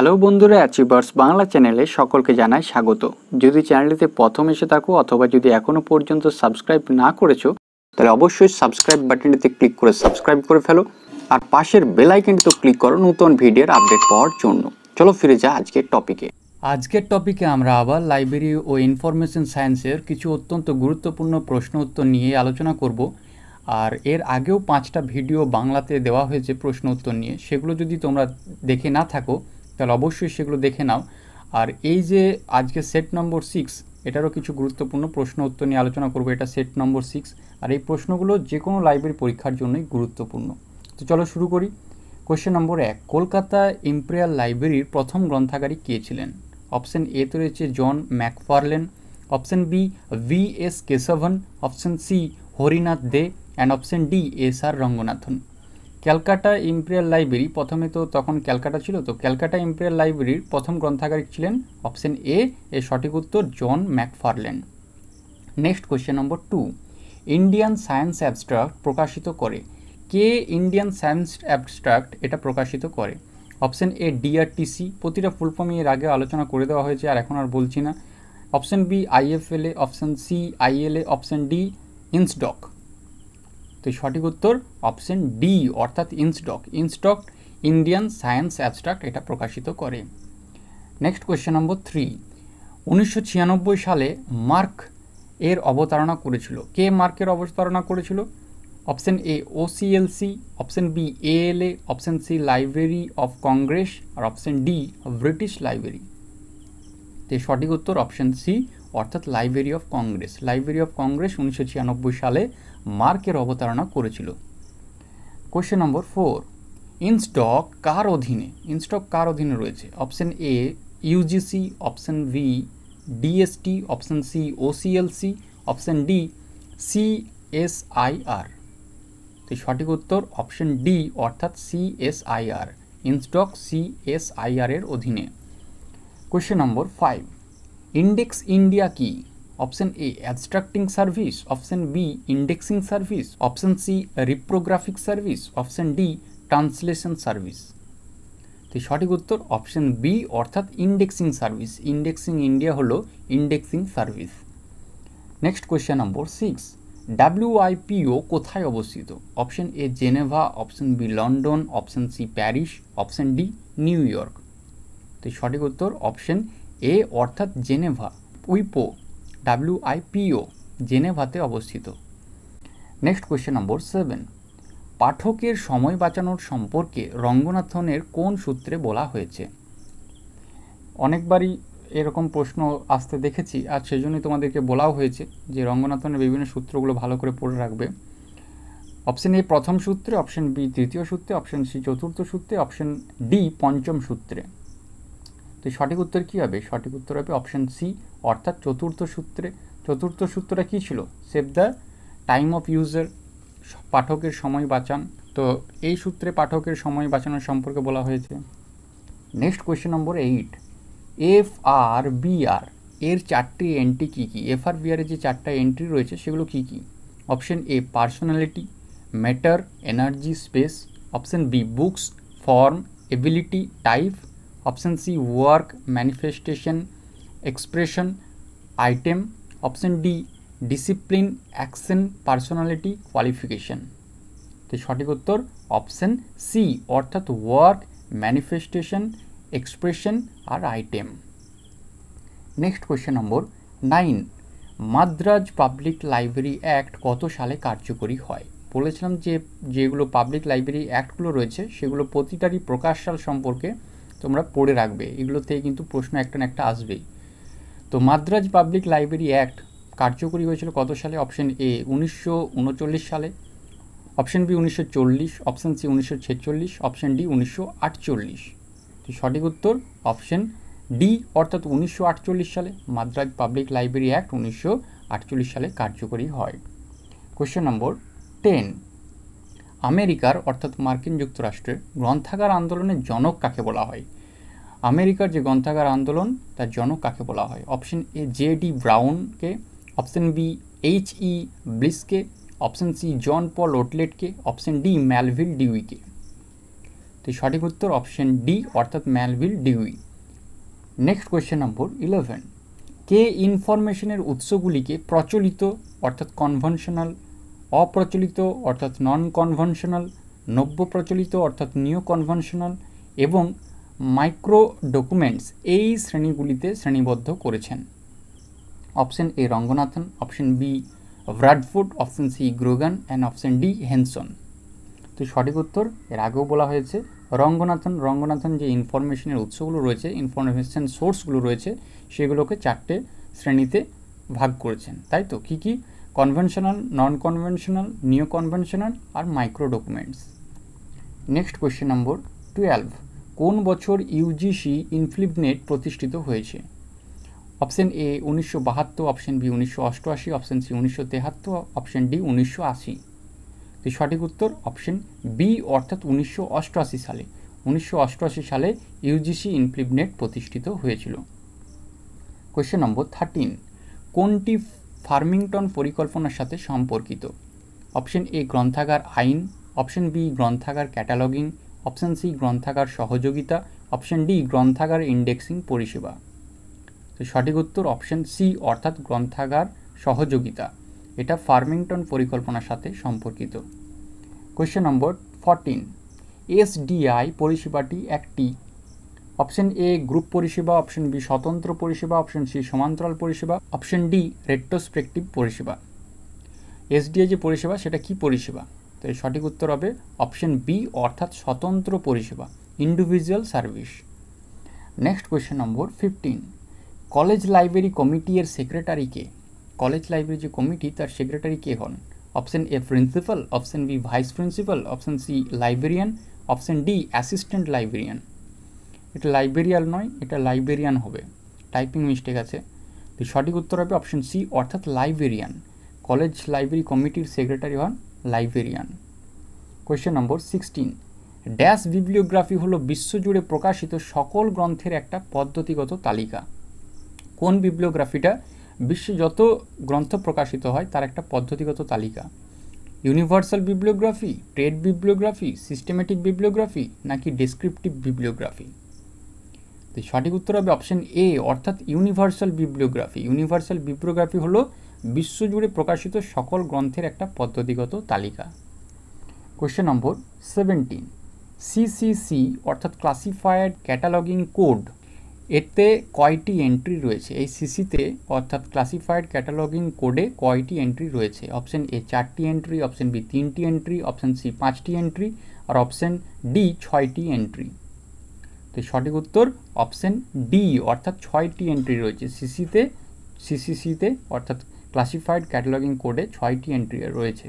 hello বন্ধুরা achievers Bangla চ্যানেলে সকলকে জানাই স্বাগত যদি চ্যানেলটিতে প্রথম এসে থাকো অথবা যদি এখনও পর্যন্ত সাবস্ক্রাইব না করেছো তাহলে অবশ্যই সাবস্ক্রাইব বাটনটিতে ক্লিক করে সাবস্ক্রাইব করে ফেলো আর পাশের বেলাইকনটিতে ক্লিক করো নতুন ভিডিওর আপডেট পাওয়ার জন্য চলো ফিরে যা আজকের টপিকে আজকের টপিকে আমরা আবার লাইব্রেরি ও ইনফরমেশন সায়েন্সের কিছু অত্যন্ত গুরুত্বপূর্ণ প্রশ্ন উত্তর নিয়ে আলোচনা করব আর এর আগেও পাঁচটা ভিডিও বাংলাতে দেওয়া হয়েছে প্রশ্ন উত্তর নিয়ে সেগুলো যদি তোমরা দেখে না থাকো তাহলে অবশ্যই সেগুলো দেখে নাও আর এই যে আজকে সেট নম্বর সিক্স এটারও কিছু গুরুত্বপূর্ণ প্রশ্ন উত্তর নিয়ে আলোচনা করবো এটা সেট নম্বর সিক্স আর এই প্রশ্নগুলো যে কোনো লাইব্রেরি পরীক্ষার জন্যই গুরুত্বপূর্ণ তো চলো শুরু করি কোশ্চেন নম্বর এক কলকাতা ইম্পেরিয়াল লাইব্রেরির প্রথম গ্রন্থাগারী কে ছিলেন অপশন এ তো রয়েছে John Macfarlane option B V S Kesavan option C Harinath De and option D S R Ranganathan Calcutta Imperial Library প্রথমে তো তখন ক্যালকাটা ছিল তো ক্যালকাটা ইম্পেরিয়াল লাইব্রেরির প্রথম গ্রন্থাগারিক ছিলেন অপশন এ এর সঠিক উত্তর John Macfarlane next question number two Indian Science Abstract প্রকাশিত করে কে ইন্ডিয়ান সায়েন্স অ্যাবস্ট্রাক্ট এটা প্রকাশিত করে অপশন এ ডিআরটিসি প্রতিটা ফুলফর্ম এর আগে আলোচনা করে দেওয়া হয়েছে আর এখন আর বলছি না option B IFLA option C ILA option D INSDOC তাই সঠিক উত্তর অপশন ডি অর্থাৎ INSDOC INSDOC Indian Science Abstract এটা প্রকাশিত করে নেক্সট কোয়েশ্চেন নম্বর থ্রি উনিশশো সালে মার্ক এর অবতারণা করেছিল কে মার্কের অবতারণা করেছিল option A OCLC option B ALA option C Library of Congress আর অপশন ডি ব্রিটিশ লাইব্রেরি তে সঠিক উত্তর অপশন সি অর্থাৎ Library of Congress Library of Congress উনিশশো সালে মার্কের অবতারণা করেছিল কোয়েশ্চেন নম্বর ফোর ইনস্টক কার অধীনে ইনস্টক কার অধীনে রয়েছে option A UGC option B DST option C OCLC option D CSIR তো সঠিক উত্তর অপশন ডি অর্থাৎ সিএসআইআর ইনস্টক সিএসআইআর এর অধীনে question number five index India কি option A abstracting service option B indexing service option C reprographic service option D translation service তো সঠিক উত্তর অপশন বি অর্থাৎ ইন্ডেক্সিং সার্ভিস ইন্ডেক্সিং ইন্ডিয়া হলো indexing service next question number six WIPO কোথায় অবস্থিত option A Geneva option B London option C Paris option D New York তো সঠিক উত্তর অপশন এ অর্থাৎ জেনেভা উইপো ডাব্লিউ ডাব্লিউআইপিও জেনেভাতে অবস্থিত নেক্সট কোয়েশ্চেন নম্বর সেভেন পাঠকের সময় বাঁচানোর সম্পর্কে রঙ্গনাথনের কোন সূত্রে বলা হয়েছে অনেকবারই এরকম প্রশ্ন আসতে দেখেছি আর সেই জন্যই তোমাদেরকে বলাও হয়েছে যে রঙ্গনাথনের বিভিন্ন সূত্রগুলো ভালো করে পড়ে রাখবে অপশন এ প্রথম সূত্রে অপশন বি তৃতীয় সূত্রে অপশন সি চতুর্থ সূত্রে অপশন ডি পঞ্চম সূত্রে তো সঠিক উত্তর কী হবে সঠিক উত্তর হবে অপশান সি অর্থাৎ চতুর্থ সূত্রে চতুর্থ সূত্রটা কী ছিল save the time of user পাঠকের সময় বাঁচান তো এই সূত্রে পাঠকের সময় বাঁচানোর সম্পর্কে বলা হয়েছে next question number eight F R B R এর চারটি এন্ট্রি কী কী এফ আর বি আরের যে চারটা এন্ট্রি রয়েছে সেগুলো কী কী option A personality matter energy space option B books form ability type option C work manifestation expression item option D discipline action personality qualification তো সঠিক উত্তর অপশান সি অর্থাৎ ওয়ার্ক ম্যানিফেস্টেশন এক্সপ্রেশন আর item next question number nine Madras public library act কত সালে কার্যকরী হয় বলেছিলাম যে যেগুলো পাবলিক লাইব্রেরি অ্যাক্টগুলো রয়েছে সেগুলো প্রতিটারই প্রকাশ সাল সম্পর্কে তোমরা পড়ে রাখবে এগুলোতে কিন্তু প্রশ্ন একটা না একটা আসবেই তো মাদ্রাজ পাবলিক লাইব্রেরি অ্যাক্ট কার্যকরী হয়েছিল কত সালে অপশন এ উনিশশো সালে অপশন বি উনিশশো অপশন সি উনিশশো অপশন ডি উনিশশো তো সঠিক উত্তর অপশন ডি অর্থাৎ উনিশশো সালে মাদ্রাজ পাবলিক লাইব্রেরি অ্যাক্ট উনিশশো সালে কার্যকরী হয় কোশ্চেন নম্বর টেন আমেরিকার অর্থাৎ মার্কিন যুক্তরাষ্ট্রে গ্রন্থাগার আন্দোলনের জনক কাকে বলা হয় আমেরিকার যে গ্রন্থাগার আন্দোলন তার জনক কাকে বলা হয় অপশন এ জে ডি ব্রাউনকে অপশন বি এইচ ই ব্লিসকে অপশন সি জন পল ওটলেটকে অপশন ডি ম্যালভিল ডিউইকে তো সঠিক উত্তর অপশন ডি অর্থাৎ Melvil Dewey next question number eleven কে ইনফরমেশনের উৎসগুলিকে প্রচলিত অর্থাৎ কনভেনশনাল অপ্রচলিত অর্থাৎ নন কনভেনশনাল নব্য প্রচলিত অর্থাৎ নিউ কনভেনশনাল এবং মাইক্রো ডকুমেন্টস এই শ্রেণীগুলিতে শ্রেণীবদ্ধ করেছেন option A Ranganathan option B Bradford option C Grogan and option D Henson তো সঠিক উত্তর এর আগেও বলা হয়েছে রঙ্গনাথন রঙ্গনাথন যে ইনফরমেশনের উৎসগুলো রয়েছে ইনফরমেশন সোর্সগুলো রয়েছে সেগুলোকে চারটে শ্রেণীতে ভাগ করেছেন তাই তো কী কী conventional non conventional neo conventional আর micro documents next question number twelve কোন বছর ইউজিসি ইনফ্লিপনেট প্রতিষ্ঠিত হয়েছে অপশন এ উনিশশো বাহাত্তর অপশন বি উনিশশো অষ্টআশি অপশন সি উনিশশো তেহাত্তর অপশন ডি উনিশশো আশি তো সঠিক উত্তর অপশন বি অর্থাৎ উনিশশো অষ্টআশি সালে উনিশশো অষ্টআশি সালে ইউজিসি ইনফ্লিপনেট প্রতিষ্ঠিত হয়েছিল কোয়েশ্চেন নম্বর থার্টিন কোনটি ফার্মিংটন পরিকল্পনার সাথে সম্পর্কিত অপশন এ গ্রন্থাগার আইন অপশন বি গ্রন্থাগার ক্যাটালগিং অপশন সি গ্রন্থাগার সহযোগিতা অপশন ডি গ্রন্থাগার ইন্ডেক্সিং পরিষেবা তো সঠিক উত্তর অপশন সি অর্থাৎ গ্রন্থাগার সহযোগিতা এটা ফার্মিংটন পরিকল্পনার সাথে সম্পর্কিত কোয়েশ্চেন নম্বর ফরটিন এসডিআই পরিষেবাটি একটি অপশন এ গ্রুপ পরিষেবা অপশন বি স্বতন্ত্র পরিষেবা অপশন সি সমান্তরাল পরিষেবা অপশন ডি রেট্রোস্পেকটিভ পরিষেবা এসডিএ যে পরিষেবা সেটা কি পরিষেবা তো এর সঠিক উত্তর হবে অপশন বি অর্থাৎ স্বতন্ত্র পরিষেবা individual service next question number fifteen college library committee এর সেক্রেটারি কে কলেজ লাইব্রেরি যে কমিটি তার সেক্রেটারি কে হন option A principal option B vice principal option C librarian option D assistant librarian এটা লাইব্রেরিয়াল নয় এটা লাইব্রেরিয়ান হবে টাইপিং মিস্টেক আছে তো সঠিক উত্তর হবে অপশন সি অর্থাৎ লাইব্রেরিয়ান কলেজ লাইব্রেরি কমিটির সেক্রেটারি হন librarian question number sixteen dash bibliography হলো বিশ্বজুড়ে প্রকাশিত সকল গ্রন্থের একটা পদ্ধতিগত তালিকা কোন বিবলিওগ্রাফিটা বিশ্বে যত গ্রন্থ প্রকাশিত হয় তার একটা পদ্ধতিগত তালিকা universal bibliography trade bibliography systematic bibliography নাকি ডেসক্রিপটিভ বিবলিওগ্রাফি তো সঠিক উত্তর হবে অপশন এ অর্থাৎ ইউনিভার্সাল বিব্লিওগ্রাফি ইউনিভার্সাল বিব্লিওগ্রাফি হলো বিশ্বজুড়ে প্রকাশিত সকল গ্রন্থের একটা পদ্ধতিগত তালিকা কোয়েশ্চেন নম্বর সেভেন্টিন সিসিসি অর্থাৎ ক্লাসিফায়েড ক্যাটালগিং কোড এতে কয়টি এন্ট্রি রয়েছে এই সিসিতে অর্থাৎ ক্লাসিফায়েড ক্যাটালগিং কোডে কয়টি এন্ট্রি রয়েছে অপশান এ চারটি এন্ট্রি অপশন বি তিনটি এন্ট্রি অপশন সি পাঁচটি এন্ট্রি আর অপশন ডি ছয়টি এন্ট্রি তো সঠিক উত্তর অপশন ডি অর্থাৎ ছয়টি এন্ট্রি রয়েছে সিসিতে সিসিসিতে অর্থাৎ ক্লাসিফাইড ক্যাটালগিং কোডে ছয়টি এন্ট্রি রয়েছে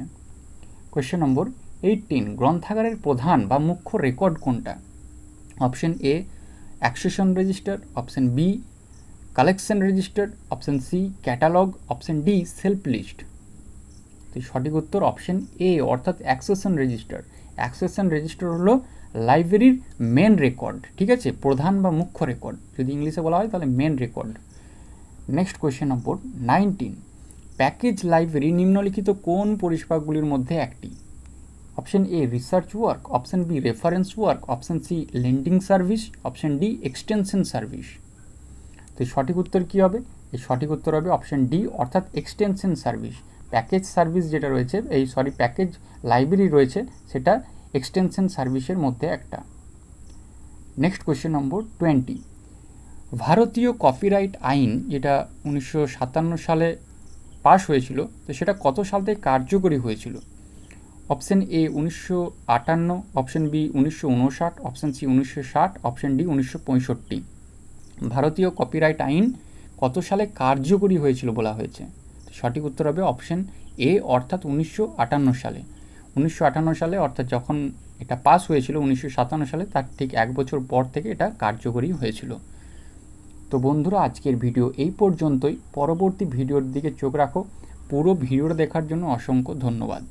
কোয়েশ্চেন নম্বর এইটিন গ্রন্থাগারের প্রধান বা মুখ্য রেকর্ড কোনটা option A accession register option B collection register option C catalogue option D shelf list তো সঠিক উত্তর অপশন এ অর্থাৎ অ্যাক্সেশন রেজিস্টার অ্যাক্সেশন রেজিস্টার হলো লাইব্রেরির মেন রেকর্ড ঠিক আছে প্রধান বা মুখ্য রেকর্ড যদি ইংলিশে বলা হয় তাহলে main record next question number nineteen package library নিম্নলিখিত কোন পরিষেবাগুলির মধ্যে একটি option A research work option B reference work option C lending service option D extension service তো সঠিক উত্তর কী হবে এই সঠিক উত্তর হবে অপশন ডি অর্থাৎ এক্সটেনশন সার্ভিস প্যাকেজ সার্ভিস যেটা রয়েছে এই সরি প্যাকেজ লাইব্রেরি রয়েছে সেটা এক্সটেনশন সার্ভিসের মধ্যে একটা নেক্সট কোয়েশ্চেন নম্বর টোয়েন্টি ভারতীয় কপিরাইট আইন যেটা উনিশশো সালে পাশ হয়েছিল তো সেটা কত সাল থেকে কার্যকরী হয়েছিল অপশন এ উনিশশো আটান্ন অপশন বি উনিশশো উনষাট অপশন সি উনিশশো ষাট অপশন ডি উনিশশো পঁয়ষট্টি ভারতীয় কপিরাইট আইন কত সালে কার্যকরী হয়েছিল বলা হয়েছে সঠিক উত্তর হবে অপশন এ অর্থাৎ উনিশশো সালে উনিশশো সালে অর্থাৎ যখন এটা পাস হয়েছিল উনিশশো সালে তার ঠিক এক বছর পর থেকে এটা কার্যকরী হয়েছিল তো বন্ধুরা আজকের ভিডিও এই পর্যন্তই পরবর্তী ভিডিওর দিকে চোখ রাখো পুরো ভিডিওটা দেখার জন্য অসংখ্য ধন্যবাদ